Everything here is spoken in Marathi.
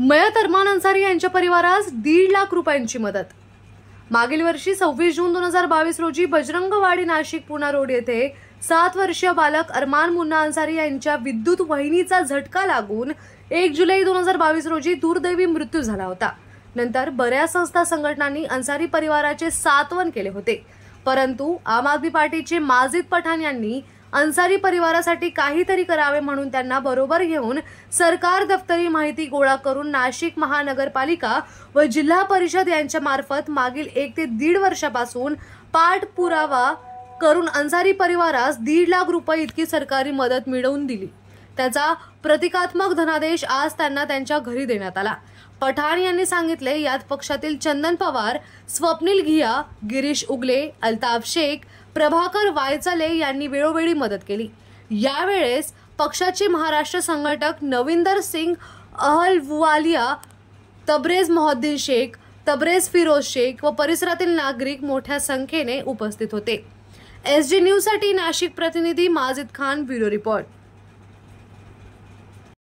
मयत अरमान अन्सारी यांच्या परिवारास दीड लाख रुपयांची मदत मागील वर्षी सव्वीस जून दोन हजार बावीस रोजी बजरंगवाडी नाशिक पुना रोड येथे सात वर्षीय बालक अरमान मुन्ना अन्सारी यांच्या विद्युत वहिनीचा झटका लागून एक जुलै दोन हजार बावीस रोजी दुर्दैवी मृत्यू झाला होता नंतर बऱ्याच संस्था संघटनांनी अन्सारी परिवाराचे सातवन केले होते परंतु आम आदमी पार्टीचे माजिद पठाण यांनी अन्सारी परिवारासाठी काहीतरी करावे म्हणून त्यांना बरोबर घेऊन सरकार दफ्तरी माहिती गोळा करून नाशिक महानगरपालिका व जिल्हा परिषद यांच्या मार्फत मागील एक ते दीड वर्षापासून पाठपुरावा करून अन्सारी परिवारास दीड लाख रुपये इतकी सरकारी मदत मिळवून दिली त्याचा प्रतिकात्मक धनादेश आज त्यांना त्यांच्या घरी देण्यात आला पठाण यांनी सांगितले यात पक्षातील चंदन पवार स्वप्नील घिया गिरीश उगले अल्ताफ शेख प्रभाकर वायचले यांनी वेळोवेळी मदत केली यावेळेस पक्षाचे महाराष्ट्र संघटक नविंदर सिंग अहलवालिया तबरेज मोहद्दीन शेख तब्रेज फिरोज शेख व परिसरातील नागरिक मोठ्या संख्येने उपस्थित होते एस जी न्यूजसाठी नाशिक प्रतिनिधी माजिद खान ब्युरो रिपोर्ट